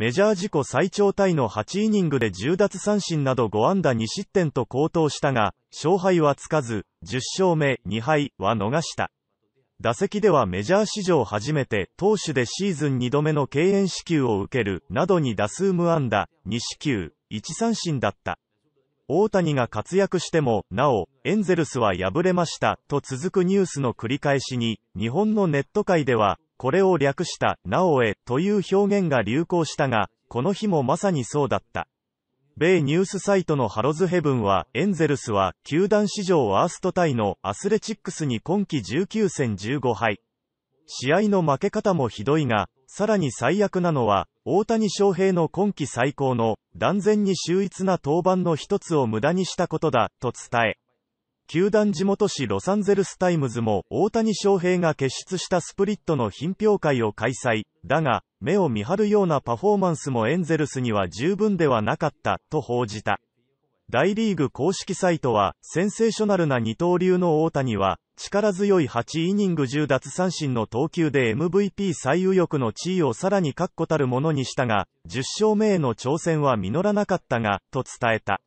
メジャー自己最長タイの8イニングで10奪三振など5安打2失点と高騰したが、勝敗はつかず、10勝目、2敗は逃した。打席ではメジャー史上初めて、投手でシーズン2度目の敬遠支給を受ける、などに打数無安打、2支給、1三振だった。大谷が活躍しても、なお、エンゼルスは敗れました、と続くニュースの繰り返しに、日本のネット界では、これを略した、なおえ、という表現が流行したが、この日もまさにそうだった。米ニュースサイトのハロズヘブンは、エンゼルスは、球団史上ワーストタイのアスレチックスに今季19戦15敗。試合の負け方もひどいが、さらに最悪なのは、大谷翔平の今季最高の、断然に秀逸な登板の一つを無駄にしたことだ、と伝え、球団地元紙ロサンゼルスタイムズも大谷翔平が傑出したスプリットの品評会を開催。だが、目を見張るようなパフォーマンスもエンゼルスには十分ではなかった、と報じた。大リーグ公式サイトは、センセーショナルな二刀流の大谷は、力強い8イニング10奪三振の投球で MVP 最右翼の地位をさらに確固たるものにしたが、10勝目への挑戦は実らなかったが、と伝えた。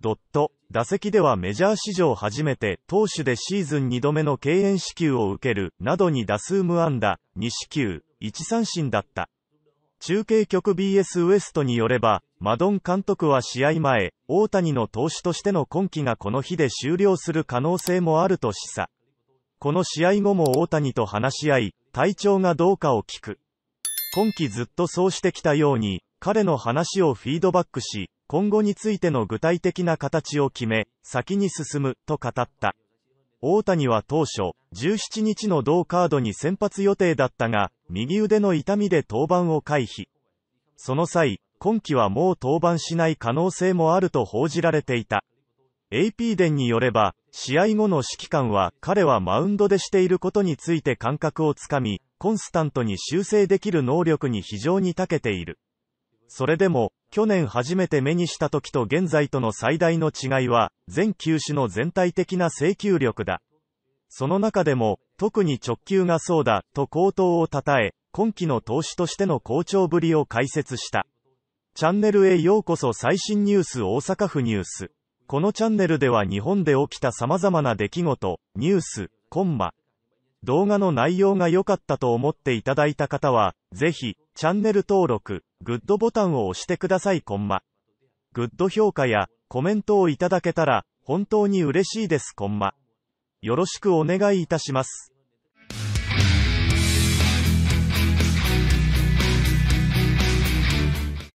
ドット。打席ではメジャー史上初めて投手でシーズン2度目の敬遠支給を受けるなどに打数無安打、2支給、1三振だった。中継局 BS ウエストによれば、マドン監督は試合前、大谷の投手としての今季がこの日で終了する可能性もあると示唆。この試合後も大谷と話し合い、体調がどうかを聞く。今季ずっとそうしてきたように、彼の話をフィードバックし、今後についての具体的な形を決め、先に進む、と語った。大谷は当初、17日の同カードに先発予定だったが、右腕の痛みで登板を回避。その際、今季はもう登板しない可能性もあると報じられていた。AP 伝によれば、試合後の指揮官は、彼はマウンドでしていることについて感覚をつかみ、コンスタントに修正できる能力に非常に長けている。それでも、去年初めて目にした時と現在との最大の違いは、全球種の全体的な請求力だ。その中でも、特に直球がそうだ、と高騰を称え、今期の投資としての好調ぶりを解説した。チャンネルへようこそ最新ニュース大阪府ニュース。このチャンネルでは日本で起きた様々な出来事、ニュース、コンマ、動画の内容が良かったと思っていただいた方は、ぜひ、チャンネル登録、グッドボタンを押してください、コンマ。グッド評価や、コメントをいただけたら、本当に嬉しいです、コンマ。よろしくお願いいたします。